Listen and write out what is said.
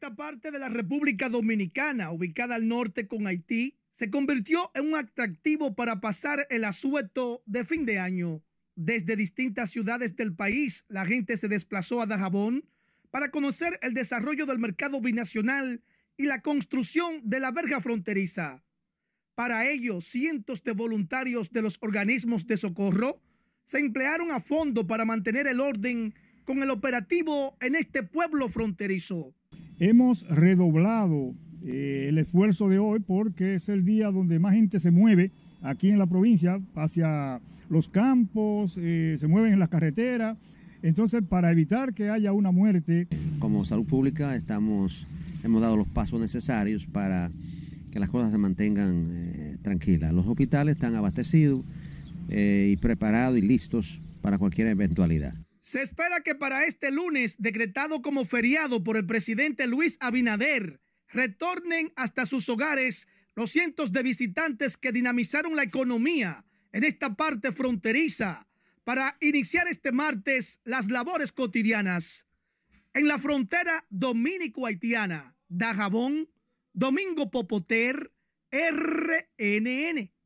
Esta parte de la República Dominicana, ubicada al norte con Haití, se convirtió en un atractivo para pasar el asueto de fin de año. Desde distintas ciudades del país, la gente se desplazó a Dajabón para conocer el desarrollo del mercado binacional y la construcción de la verja fronteriza. Para ello, cientos de voluntarios de los organismos de socorro se emplearon a fondo para mantener el orden con el operativo en este pueblo fronterizo. Hemos redoblado eh, el esfuerzo de hoy porque es el día donde más gente se mueve aquí en la provincia hacia los campos, eh, se mueven en las carreteras. Entonces, para evitar que haya una muerte. Como salud pública estamos, hemos dado los pasos necesarios para que las cosas se mantengan eh, tranquilas. Los hospitales están abastecidos y preparados y listos para cualquier eventualidad. Se espera que para este lunes, decretado como feriado por el presidente Luis Abinader, retornen hasta sus hogares los cientos de visitantes que dinamizaron la economía en esta parte fronteriza para iniciar este martes las labores cotidianas. En la frontera dominico-haitiana, Dajabón, Domingo Popoter, RNN.